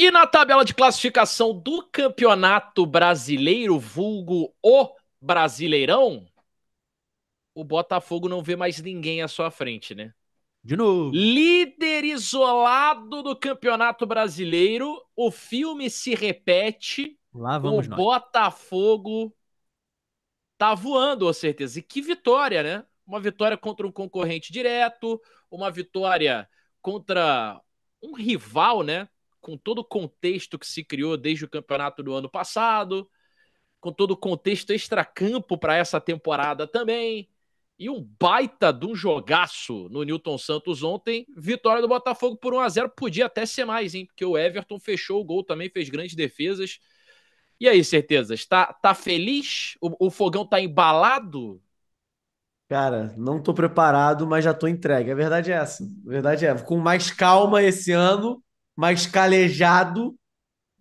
E na tabela de classificação do Campeonato Brasileiro, vulgo o Brasileirão, o Botafogo não vê mais ninguém à sua frente, né? De novo. Líder isolado do Campeonato Brasileiro, o filme se repete. Lá vamos o nós. Botafogo tá voando, com certeza. E que vitória, né? Uma vitória contra um concorrente direto, uma vitória contra um rival, né? com todo o contexto que se criou desde o campeonato do ano passado, com todo o contexto extracampo para essa temporada também. E um baita de um jogaço no Newton Santos ontem. Vitória do Botafogo por 1 a 0 Podia até ser mais, hein? Porque o Everton fechou o gol também, fez grandes defesas. E aí, certezas? está tá feliz? O, o fogão tá embalado? Cara, não tô preparado, mas já tô entregue. A verdade é essa. A verdade é, com mais calma esse ano, mais calejado,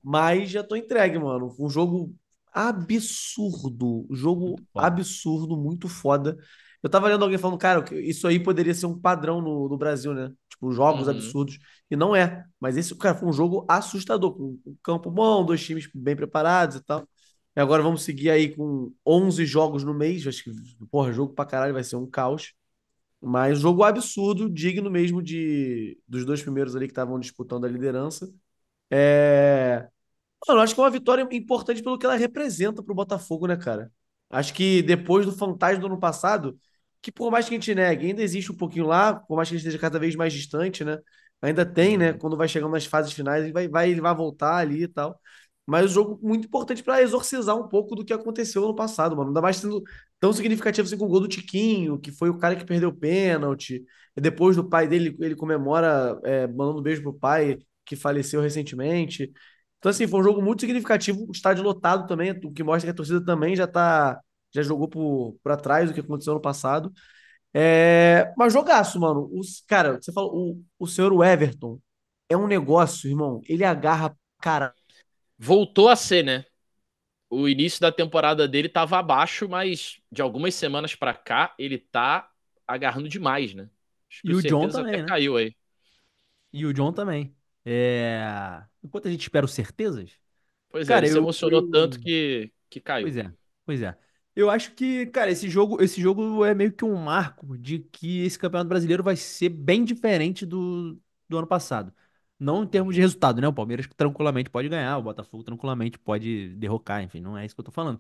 mas já tô entregue, mano. Um jogo absurdo, jogo absurdo, muito foda. Eu tava lendo alguém falando, cara, isso aí poderia ser um padrão no, no Brasil, né? Tipo, jogos uhum. absurdos. E não é. Mas esse, cara, foi um jogo assustador. Com um campo bom, dois times bem preparados e tal. E agora vamos seguir aí com 11 jogos no mês. Acho que, porra, jogo pra caralho vai ser um caos. Mas jogo absurdo, digno mesmo de dos dois primeiros ali que estavam disputando a liderança. É... Mano, acho que é uma vitória importante pelo que ela representa para o Botafogo, né, cara? Acho que depois do fantasma do ano passado, que por mais que a gente negue, ainda existe um pouquinho lá, por mais que a gente esteja cada vez mais distante, né? Ainda tem, né? Uhum. Quando vai chegando nas fases finais, ele vai, vai, ele vai voltar ali e tal mas um jogo muito importante para exorcizar um pouco do que aconteceu no passado, mano. Ainda mais sendo tão significativo assim com o gol do Tiquinho, que foi o cara que perdeu o pênalti. Depois do pai dele, ele comemora é, mandando um beijo pro pai que faleceu recentemente. Então, assim, foi um jogo muito significativo, o estádio lotado também, o que mostra que a torcida também já tá. Já jogou para trás do que aconteceu no passado. É, mas jogaço, mano. Os, cara, você falou, o, o senhor Everton é um negócio, irmão. Ele agarra, cara, voltou a ser, né? O início da temporada dele estava abaixo, mas de algumas semanas para cá ele tá agarrando demais, né? E o John também, né? caiu aí. E o John também. É... Enquanto a gente espera certezas. Pois é, cara, é, ele eu, se emocionou eu... tanto que, que caiu. Pois é, pois é. Eu acho que, cara, esse jogo, esse jogo é meio que um marco de que esse campeonato brasileiro vai ser bem diferente do, do ano passado. Não em termos de resultado, né? O Palmeiras tranquilamente pode ganhar, o Botafogo tranquilamente pode derrocar, enfim, não é isso que eu tô falando.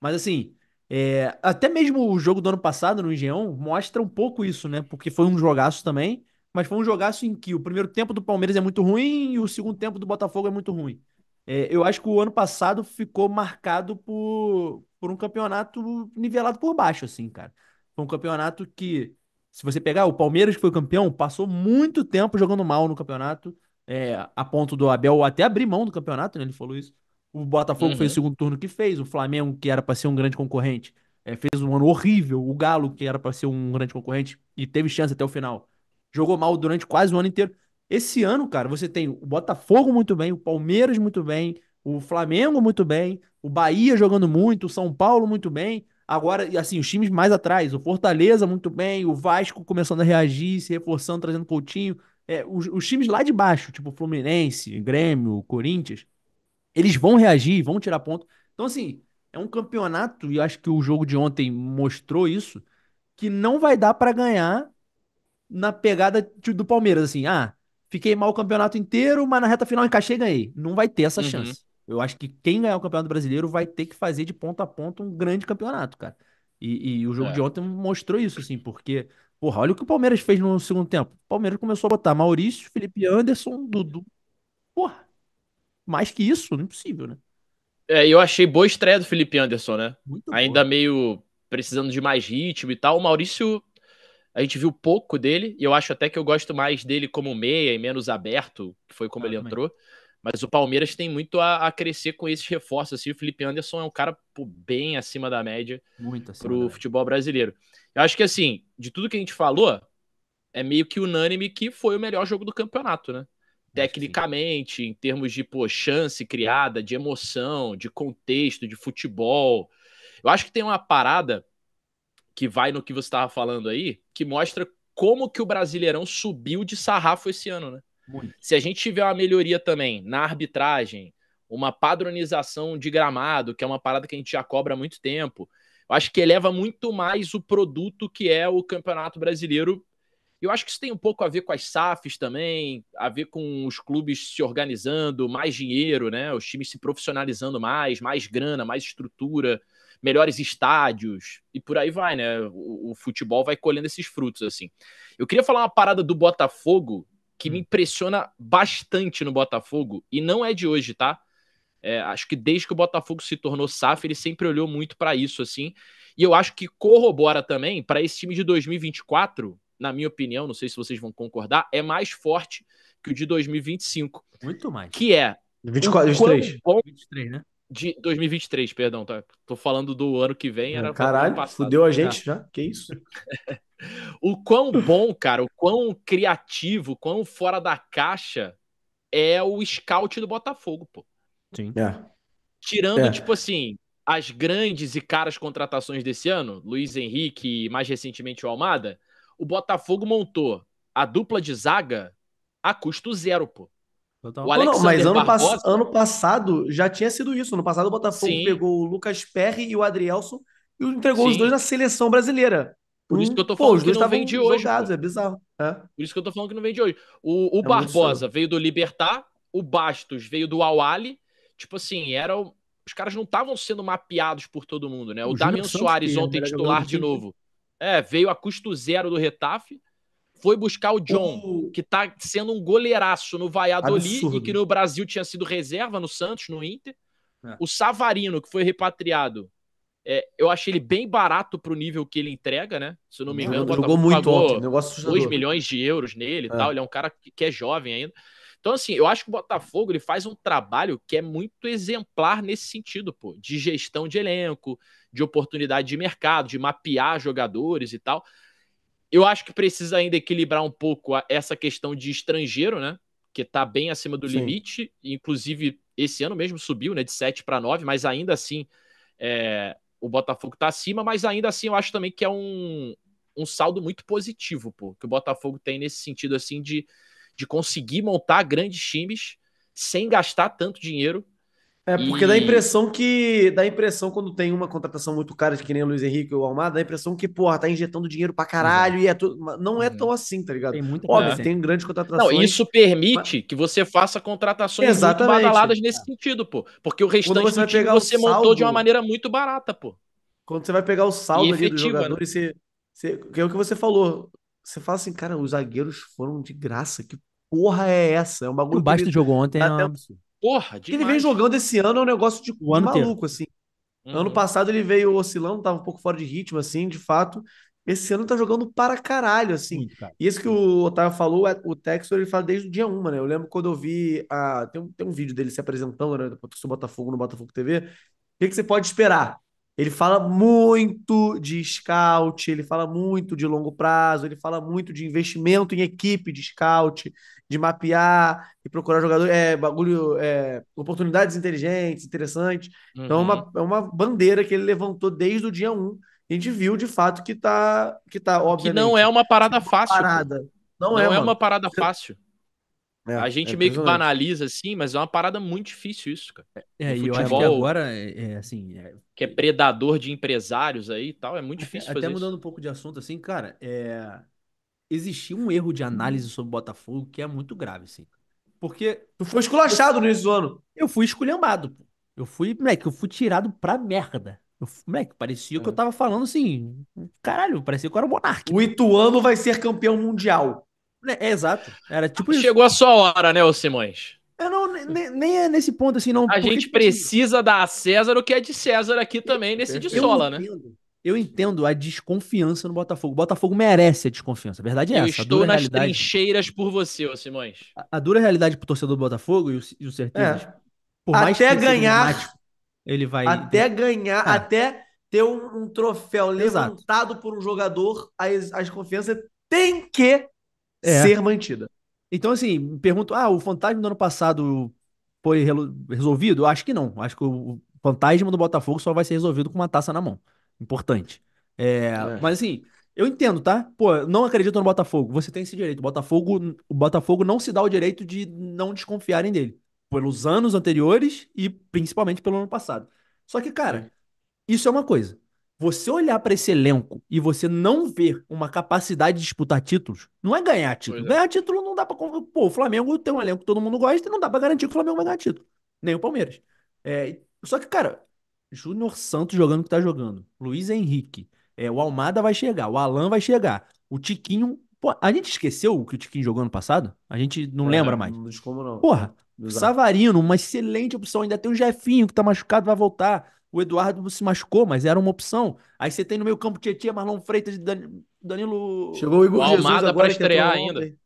Mas assim, é, até mesmo o jogo do ano passado no Engenhão mostra um pouco isso, né? Porque foi um jogaço também, mas foi um jogaço em que o primeiro tempo do Palmeiras é muito ruim e o segundo tempo do Botafogo é muito ruim. É, eu acho que o ano passado ficou marcado por, por um campeonato nivelado por baixo, assim, cara. Foi um campeonato que, se você pegar o Palmeiras, que foi campeão, passou muito tempo jogando mal no campeonato é, a ponto do Abel até abrir mão do campeonato, né? Ele falou isso. O Botafogo uhum. fez o segundo turno que fez, o Flamengo, que era para ser um grande concorrente, é, fez um ano horrível. O Galo, que era para ser um grande concorrente e teve chance até o final, jogou mal durante quase o ano inteiro. Esse ano, cara, você tem o Botafogo muito bem, o Palmeiras muito bem, o Flamengo muito bem, o Bahia jogando muito, o São Paulo muito bem. Agora, assim, os times mais atrás, o Fortaleza muito bem, o Vasco começando a reagir, se reforçando, trazendo Coutinho é, os, os, times lá de baixo, tipo Fluminense, Grêmio, Corinthians, eles vão reagir, vão tirar ponto. Então, assim, é um campeonato, e acho que o jogo de ontem mostrou isso, que não vai dar para ganhar na pegada do Palmeiras, assim, ah, fiquei mal o campeonato inteiro, mas na reta final encaixei e ganhei. Não vai ter essa uhum. chance. Eu acho que quem ganhar o Campeonato Brasileiro vai ter que fazer de ponto a ponto um grande campeonato, cara. E, e o jogo é. de ontem mostrou isso, assim, porque Porra, olha o que o Palmeiras fez no segundo tempo. O Palmeiras começou a botar Maurício, Felipe Anderson, Dudu. Porra, mais que isso, não é possível, né? É, eu achei boa estreia do Felipe Anderson, né? Muito Ainda boa. meio precisando de mais ritmo e tal. O Maurício, a gente viu pouco dele, e eu acho até que eu gosto mais dele como meia e menos aberto, que foi como ah, ele entrou. Mas o Palmeiras tem muito a, a crescer com esses reforços. Assim, o Felipe Anderson é um cara pô, bem acima da média para o futebol brasileiro. Eu acho que, assim, de tudo que a gente falou, é meio que unânime que foi o melhor jogo do campeonato, né? Tecnicamente, em termos de pô, chance criada, de emoção, de contexto, de futebol. Eu acho que tem uma parada que vai no que você estava falando aí, que mostra como que o Brasileirão subiu de sarrafo esse ano, né? Muito. Se a gente tiver uma melhoria também na arbitragem, uma padronização de gramado, que é uma parada que a gente já cobra há muito tempo, eu acho que eleva muito mais o produto que é o Campeonato Brasileiro. Eu acho que isso tem um pouco a ver com as SAFs também, a ver com os clubes se organizando, mais dinheiro, né? Os times se profissionalizando mais, mais grana, mais estrutura melhores estádios e por aí vai, né? O, o, futebol vai colhendo esses frutos, assim. Eu queria falar uma parada do Botafogo que me impressiona bastante no Botafogo, e não é de hoje, tá? É, acho que desde que o Botafogo se tornou SAF, ele sempre olhou muito para isso, assim. E eu acho que corrobora também para esse time de 2024, na minha opinião, não sei se vocês vão concordar, é mais forte que o de 2025. Muito mais. Que é. 24, 23. Bom... 23, né? De 2023, perdão, tá? Tô falando do ano que vem. Era Caralho, passado, fudeu tá a gente já? Que isso? o quão bom, cara, o quão criativo, quão fora da caixa é o scout do Botafogo, pô. Sim. É. Tirando, é. tipo assim, as grandes e caras contratações desse ano, Luiz Henrique e mais recentemente o Almada, o Botafogo montou a dupla de zaga a custo zero, pô. O Alexander não, mas ano, pass... ano passado já tinha sido isso. Ano passado o Botafogo Sim. pegou o Lucas Perry e o Adrielson e entregou Sim. os dois na seleção brasileira. Por isso hum, que eu tô falando pô, que não vem de hoje. Jogados, é bizarro. É. Por isso que eu tô falando que não vem de hoje. O, o é Barbosa veio do Libertar, o Bastos veio do Awali. Tipo assim, era o... os caras não estavam sendo mapeados por todo mundo, né? O, o Damian Soares ontem titular de novo. É, veio a custo zero do Retafe foi buscar o John, o... que tá sendo um goleiraço no Valladolid Absurdo. e que no Brasil tinha sido reserva no Santos, no Inter. É. O Savarino, que foi repatriado, é, eu achei ele bem barato pro nível que ele entrega, né? Se não me engano, não, jogou muito pagou negócio 2 milhões de euros nele e é. tal. Ele é um cara que, que é jovem ainda. Então, assim, eu acho que o Botafogo ele faz um trabalho que é muito exemplar nesse sentido, pô, de gestão de elenco, de oportunidade de mercado, de mapear jogadores e tal. Eu acho que precisa ainda equilibrar um pouco essa questão de estrangeiro, né? Que tá bem acima do Sim. limite. Inclusive, esse ano mesmo subiu, né? De 7 para 9, mas ainda assim é, o Botafogo tá acima, mas ainda assim eu acho também que é um, um saldo muito positivo, pô, que o Botafogo tem nesse sentido assim de, de conseguir montar grandes times sem gastar tanto dinheiro é, porque e... dá a impressão que. Dá a impressão quando tem uma contratação muito cara, de que nem o Luiz Henrique ou o Almada, dá a impressão que, porra, tá injetando dinheiro pra caralho e é tudo. Não é uhum. tão assim, tá ligado? Tem muita Óbvio, tem grandes contratações. Não, isso permite mas... que você faça contratações Exatamente. muito badaladas nesse sentido, pô. Porque o restante você, do time você saldo... montou de uma maneira muito barata, pô. Quando você vai pegar o saldo efetiva, ali do né? jogador né? e você, você. É o que você falou. Você fala assim, cara, os zagueiros foram de graça. Que porra é essa? É um bagulho. O Basto jogou ontem. é um... Até... Porra, demais. Ele vem jogando esse ano, é um negócio de o ano maluco, assim. Uhum. Ano passado ele veio oscilando, tava um pouco fora de ritmo, assim, de fato. Esse ano tá jogando para caralho, assim. E isso que o Otávio falou, é, o Textor, ele fala desde o dia 1, né? Eu lembro quando eu vi. A... Tem, um, tem um vídeo dele se apresentando, né? Do Botafogo no Botafogo TV. O que, que você pode esperar? Ele fala muito de scout, ele fala muito de longo prazo, ele fala muito de investimento em equipe de scout, de mapear e procurar jogador, é, bagulho, é, oportunidades inteligentes, interessantes. Uhum. Então é uma, uhum. é uma bandeira que ele levantou desde o dia 1. A gente viu de fato que tá, que tá óbvio. Que não é uma parada fácil. Parada. Não, não é, é uma parada fácil. É, a gente é meio que banaliza assim, mas é uma parada muito difícil isso, cara. É, e eu acho que agora, é, é assim. É, que é predador de empresários aí e tal, é muito difícil até, fazer. Até mudando um pouco de assunto, assim, cara, é... existiu um erro de análise sobre o Botafogo que é muito grave, assim. Porque. Tu foi esculachado eu... nesse ano. Eu fui esculhambado, pô. Eu fui, moleque, eu fui tirado pra merda. Eu, moleque, parecia que é. eu tava falando assim. Caralho, parecia que eu era um monarca. O Ituano vai ser campeão mundial. É, é, exato. Era tipo Chegou a sua hora, né, ô Simões? Eu não, nem, nem é nesse ponto assim, não. A gente tipo assim, precisa dar a César o que é de César aqui também, nesse de sola, né? Eu entendo a desconfiança no Botafogo. O Botafogo merece a desconfiança. A verdade é eu essa. Eu estou nas realidade... trincheiras por você, ô Simões. A, a, dura realidade pro torcedor do Botafogo, e o, certeza. É. até ganhar. Ele vai. Até ter... ganhar, ah. até ter um, um troféu Exato. levantado por um jogador, a, a desconfiança tem que é. ser mantida. Então, assim, me pergunto: ah, o fantasma do ano passado foi resolvido? Acho que não. Acho que o fantasma do Botafogo só vai ser resolvido com uma taça na mão. Importante. É, é. Mas, assim, eu entendo, tá? Pô, não acredito no Botafogo. Você tem esse direito. O Botafogo, o Botafogo não se dá o direito de não desconfiarem dele. Pelos anos anteriores e principalmente pelo ano passado. Só que, cara, é. isso é uma coisa. Você olhar para esse elenco e você não ver uma capacidade de disputar títulos, não é ganhar título. É. Ganhar título não dá para. Pô, o Flamengo tem um elenco que todo mundo gosta e não dá para garantir que o Flamengo vai ganhar título. Nem o Palmeiras. É... Só que, cara, Júnior Santos jogando o que tá jogando. Luiz Henrique. É, o Almada vai chegar. O Alan vai chegar. O Tiquinho. Pô, a gente esqueceu o que o Tiquinho jogou ano passado? A gente não é, lembra mais. Não como não. Porra, Exato. Savarino, uma excelente opção. Ainda tem o Jefinho que tá machucado, vai voltar. O Eduardo se machucou, mas era uma opção. Aí você tem no meio campo Tietchan, Marlon Freitas, Danilo. Chegou o Igor o Almada Jesus agora para estrear ainda.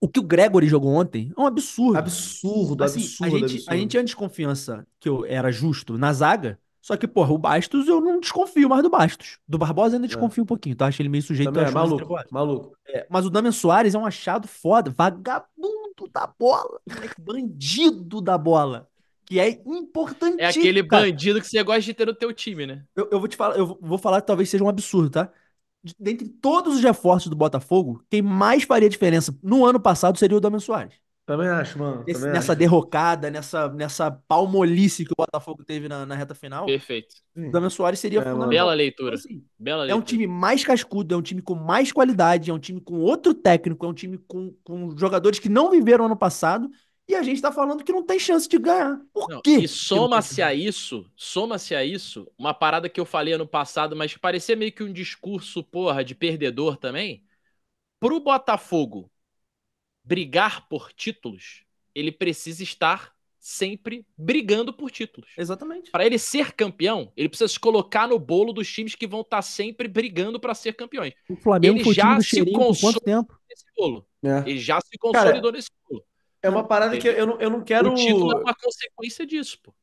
O que o Gregory jogou ontem é um absurdo. Absurdo, assim, absurdo, a gente, absurdo. A gente tinha desconfiança que eu era justo na zaga, só que, porra, o Bastos eu não desconfio mais do Bastos. Do Barbosa ainda é. desconfio é. um pouquinho, tá? Acho ele meio sujeito a é, maluco, maluco. É, mas o Damian Soares é um achado foda, vagabundo da bola, bandido da bola que é importantíssimo. É aquele bandido que você gosta de ter no teu time, né? Eu, eu, vou te falar, eu vou falar que talvez seja um absurdo, tá? De, dentre todos os reforços do Botafogo, quem mais faria diferença no ano passado seria o Damian Soares. Também acho, mano. Esse, nessa derrocada, nessa, nessa palmolice que o Botafogo teve na, na reta final. Perfeito. O Damian Soares seria é, fundamental. Bela leitura. Então, assim, Bela leitura. É um time mais cascudo, é um time com mais qualidade, é um time com outro técnico, é um time com, com jogadores que não viveram ano passado e a gente está falando que não tem chance de ganhar. Por não, quê? E soma-se a isso, soma-se a isso, uma parada que eu falei ano passado, mas que parecia meio que um discurso, porra, de perdedor também. Para o Botafogo brigar por títulos, ele precisa estar sempre brigando por títulos. Exatamente. Para ele ser campeão, ele precisa se colocar no bolo dos times que vão estar tá sempre brigando para ser campeões. O Flamengo ele já se consolidou nesse bolo. É. Ele já se consolidou Cara, nesse bolo. É uma parada que eu não, eu não quero. O título é uma consequência disso, pô.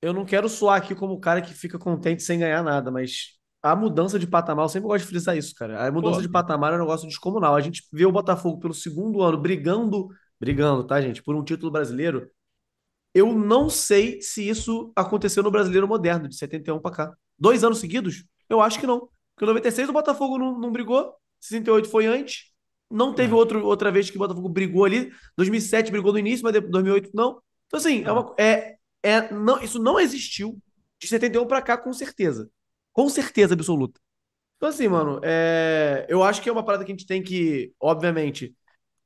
Eu não quero soar aqui como o cara que fica contente sem ganhar nada, mas a mudança de patamar, eu sempre gosto de frisar isso, cara. A mudança pô. de patamar é um negócio descomunal. A gente vê o Botafogo pelo segundo ano brigando, brigando, tá, gente, por um título brasileiro. Eu não sei se isso aconteceu no brasileiro moderno, de 71 para cá. Dois anos seguidos? Eu acho que não. Porque em 96 o Botafogo não, não brigou, 68 foi antes, não teve é. outro, outra vez que o Botafogo brigou ali. 2007 brigou no início, mas 2008 não. Então, assim, é. É, uma, é, é, não, isso não existiu de 71 para cá, com certeza. Com certeza absoluta. Então, assim, mano, é, eu acho que é uma parada que a gente tem que, obviamente,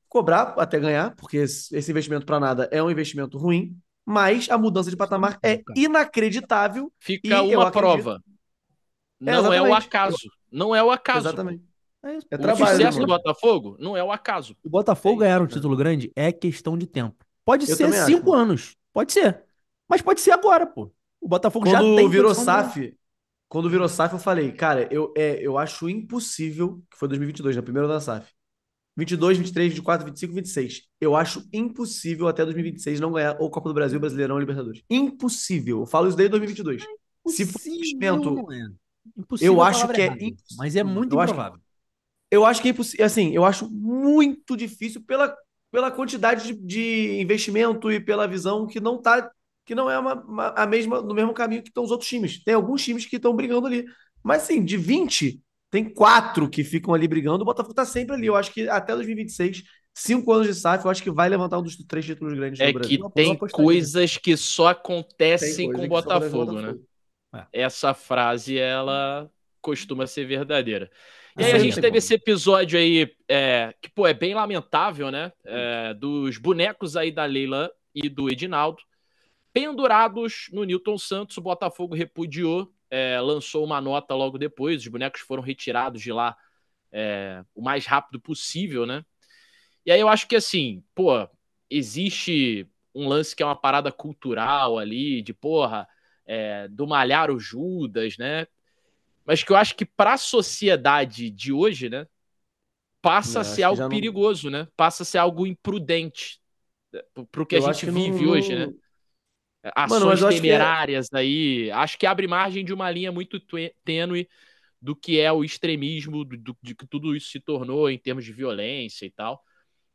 cobrar até ganhar, porque esse investimento para nada é um investimento ruim, mas a mudança de patamar é inacreditável. Fica uma prova. Não é, é, o acaso. Não é o acaso. Exatamente. É, é, o trabalho, sucesso né, mano. do Botafogo não é o acaso. O Botafogo é ganhar um né? título grande é questão de tempo. Pode Eu ser cinco acho. anos, pode ser. Mas pode ser agora, pô. O Botafogo quando já tem. Quando virou SAF, quando virou SAF, eu falei, cara, eu, é, eu acho impossível, que foi 2022, na né, Primeiro da SAF. 22, 23, 24, 25, 26. Eu acho impossível até 2026 não ganhar ou Copa do Brasil, Brasileirão ou Libertadores. Impossível. Eu falo isso desde 2022. É Se for um investimento, é. eu é acho que é impossível. Mas é muito eu improvável. Eu acho que é Assim, eu acho muito difícil pela, pela quantidade de, de investimento e pela visão que não tá. Que não é uma, uma, a mesma, no mesmo caminho que estão os outros times. Tem alguns times que estão brigando ali. Mas, sim de 20, tem quatro que ficam ali brigando. O Botafogo tá sempre ali. Eu acho que até 2026 cinco anos de SAF, eu acho que vai levantar um dos três títulos grandes é do Brasil. É que tem coisas que só acontecem com o Botafogo, né? Botafogo, né? É. Essa frase, ela costuma ser verdadeira. E aí a gente teve esse episódio aí, é, que, pô, é bem lamentável, né? É, dos bonecos aí da Leila e do Edinaldo, pendurados no Newton Santos, o Botafogo repudiou, é, lançou uma nota logo depois, os bonecos foram retirados de lá é, o mais rápido possível, né? E aí eu acho que, assim, pô, existe um lance que é uma parada cultural ali, de porra, é, do malhar o Judas, né? mas que eu acho que para a sociedade de hoje, né, passa é, a ser algo não... perigoso, né? Passa a ser algo imprudente né, para o que eu a gente que vive não... hoje, né? Ações Mano, é- temerárias que... aí, acho que abre margem de uma linha muito tênue do que é o extremismo, do, de que tudo isso se tornou em termos de violência e tal.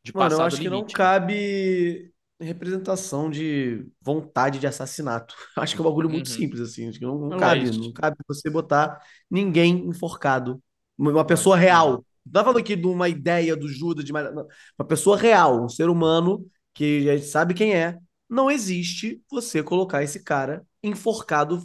De Mano, eu acho que não né? cabe representação de vontade de assassinato. Acho que é um bagulho muito uhum. simples, assim. Acho que não, não, não cabe. É não cabe você botar ninguém enforcado. Uma pessoa real. Não tá falando aqui de uma ideia do Judas, de uma, uma pessoa real, um ser humano que a gente sabe quem é. Não existe você colocar esse cara enforcado,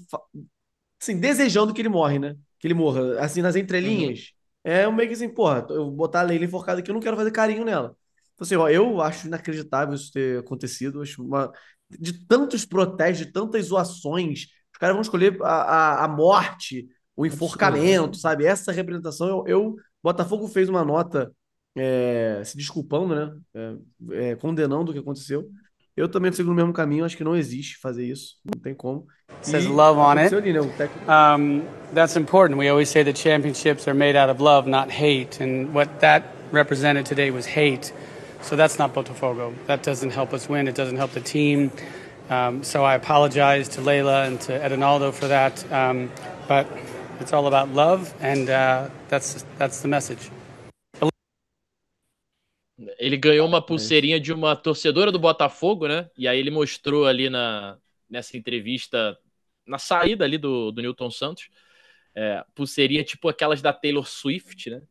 assim, desejando que ele morre, né? Que ele morra. Assim, nas uhum. entrelinhas. Uhum. É meio que assim, porra, eu botar a Leila enforcada aqui, eu não quero fazer carinho nela. Então, assim, ó, eu acho inacreditável isso ter acontecido. Acho uma... De tantos protestos, de tantas zoações, os caras vão escolher a, a, a morte, o enforcamento, sabe? Essa representação, eu, eu Botafogo fez uma nota é, se desculpando, né? É, é, condenando o que aconteceu. Eu também sigo no mesmo caminho, acho que não existe fazer isso, não tem como. says love on it. Ali, né? um, that's important. We always say the championships are made out of love, not hate. And what that represented today was hate. So that's not Botafogo. That doesn't help us win. It doesn't help the team. Um, so I apologize to Layla and to Edinaldo for that. Um, but it's all about love, and uh, that's, that's the message. Ele ganhou uma pulseirinha de uma torcedora do Botafogo, né? E aí ele mostrou ali na, nessa entrevista, na saída ali do, do Newton Santos, é, pulseirinha tipo aquelas da Taylor Swift, né?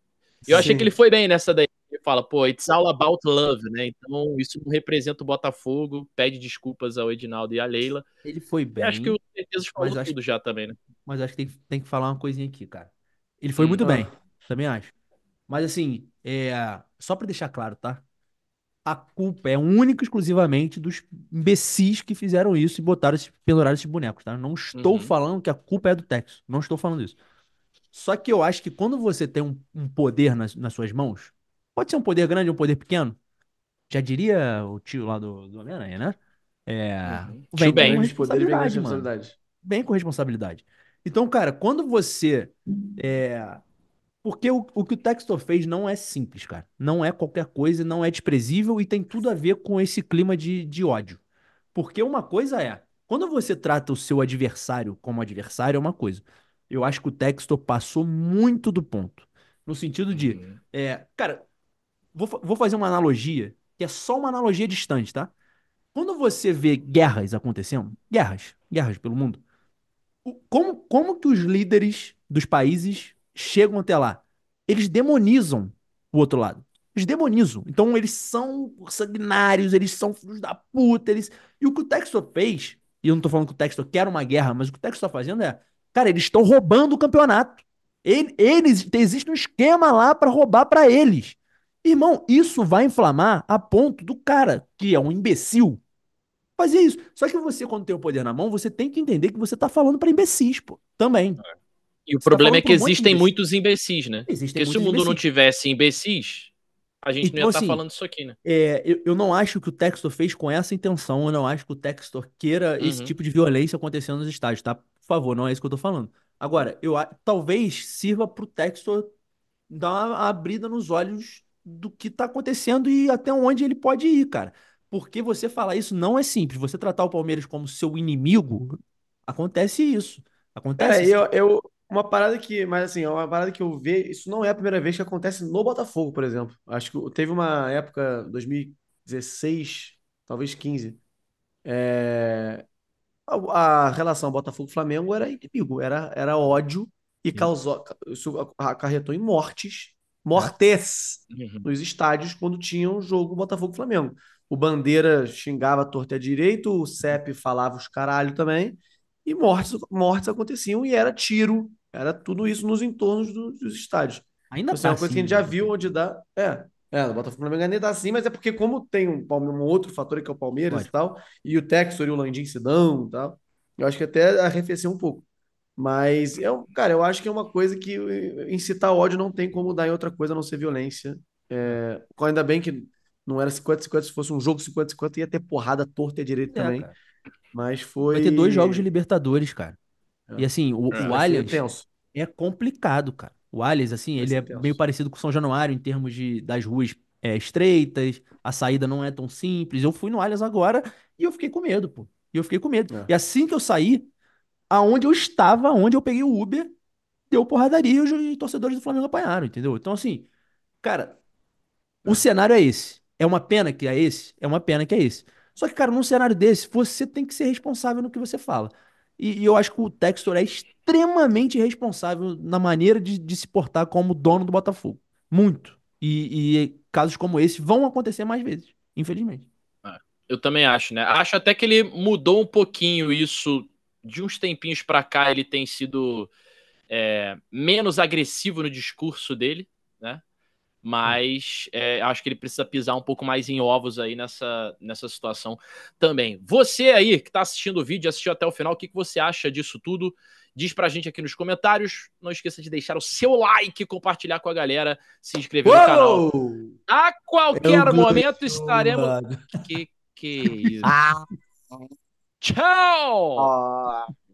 E eu Sim. achei que ele foi bem nessa daí. Ele fala, pô, it's all about love, né? Então isso não representa o Botafogo. Pede desculpas ao Edinaldo e à Leila. Ele foi bem. acho que o Certezas falou acho, tudo já também, né? Mas acho que tem, tem, que falar uma coisinha aqui, cara. Ele foi hum, muito ah. bem, também acho. Mas assim, é, só para deixar claro, tá? a culpa é única e exclusivamente dos imbecis que fizeram isso e botaram penduraram esses bonecos, tá? Não estou uhum. falando que a culpa é do Texas, não estou falando isso. Só que eu acho que quando você tem um, um poder nas, nas, suas mãos, Pode ser um poder grande ou um poder pequeno? Já diria o tio lá do, do Homem-Aranha, né? É, uhum. Vem bem. com responsabilidade, mano. Bem com responsabilidade. Então, cara, quando você. É... Porque o, o que o Textor fez não é simples, cara. Não é qualquer coisa, não é desprezível e tem tudo a ver com esse clima de, de ódio. Porque uma coisa é, quando você trata o seu adversário como adversário, é uma coisa. Eu acho que o Textor passou muito do ponto. No sentido de, uhum. é, cara, Vou, vou fazer uma analogia, que é só uma analogia distante, tá? Quando você vê guerras acontecendo, guerras, guerras pelo mundo, como, como que os líderes dos países chegam até lá? Eles demonizam o outro lado. Eles demonizam. Então eles são sanguinários, eles são filhos da puta, eles... E o que o Textor fez, e eu não tô falando que o Textor quer uma guerra, mas o que o Textor tá fazendo é, cara, eles estão roubando o campeonato. eles, existe um esquema lá para roubar para eles. Irmão, isso vai inflamar a ponto do cara, que é um imbecil, fazer isso. Só que você, quando tem o poder na mão, você tem que entender que você está falando para imbecis, pô, também. É. E o você tá problema tá é que existem muitos imbecis, né? Existem Porque se o mundo imbecis. não tivesse imbecis, a gente então, não ia estar então, tá assim, tá falando isso aqui, né? É, eu, eu, não acho que o Textor fez com essa intenção, eu não acho que o Textor queira uhum. esse tipo de violência acontecendo nos estádios, tá? Por favor, não é isso que eu tô falando. Agora, eu talvez sirva pro Textor dar uma abrida nos olhos do que está acontecendo e até onde ele pode ir, cara. Porque você falar isso não é simples. Você tratar o Palmeiras como seu inimigo, acontece isso. Acontece. É, isso. eu, eu uma parada que, mas assim, é uma parada que eu vejo, isso não é a primeira vez que acontece no Botafogo, por exemplo. Acho que teve uma época, 2016, talvez 15, é, a, a relação Botafogo-Flamengo era inimigo, era, era ódio e causou, isso acarretou em mortes mortes uhum. nos estádios quando tinha um jogo Botafogo-Flamengo. O Bandeira xingava a torta à direita, o CEP falava os caralho também, e mortes, mortes aconteciam, e era tiro, era tudo isso nos entornos do, dos estádios. Ainda então, tá é uma assim, que a assim, gente já né? viu onde dá. É, é, o Botafogo Flamengo ainda tá assim, mas é porque, como tem um, um outro fator que é o Palmeiras Pode. e tal, e o Texor e o Landim se dão e tal, eu acho que até arrefeceu um pouco. Mas, eu, cara, eu acho que é uma coisa que incitar ódio não tem como dar em outra coisa a não ser violência. É, ainda bem que não era 50-50, se fosse um jogo 50-50, ia ter porrada torta e direito é, também. Cara. Mas foi. Vai ter dois jogos de Libertadores, cara. É. E assim, o, é, o Allianz é complicado, cara. O Allianz, assim, ele é tenso. meio parecido com São Januário em termos de, das ruas é, estreitas, a saída não é tão simples. Eu fui no Allianz agora e eu fiquei com medo, pô. E eu fiquei com medo. É. E assim que eu saí, aonde eu estava, onde eu peguei o Uber, deu porradaria e os, torcedores do Flamengo apanharam, entendeu? Então, assim, cara, o é. cenário é esse. É uma pena que é esse? É uma pena que é esse. Só que, cara, num cenário desse, você tem que ser responsável no que você fala. E, e eu acho que o Textor é extremamente responsável na maneira de, de se portar como dono do Botafogo. Muito. E, e, casos como esse vão acontecer mais vezes, infelizmente. É. Eu também acho, né? Acho até que ele mudou um pouquinho isso de uns tempinhos para cá ele tem sido é, menos agressivo no discurso dele, né? Mas é, acho que ele precisa pisar um pouco mais em ovos aí nessa, nessa situação também. Você aí que está assistindo o vídeo, assistiu até o final, o que, que você acha disso tudo? Diz pra gente aqui nos comentários. Não esqueça de deixar o seu like, compartilhar com a galera, se inscrever Uou! no canal. A qualquer Eu momento estaremos. Mano. Que é isso? Ah. Ciao. Uh...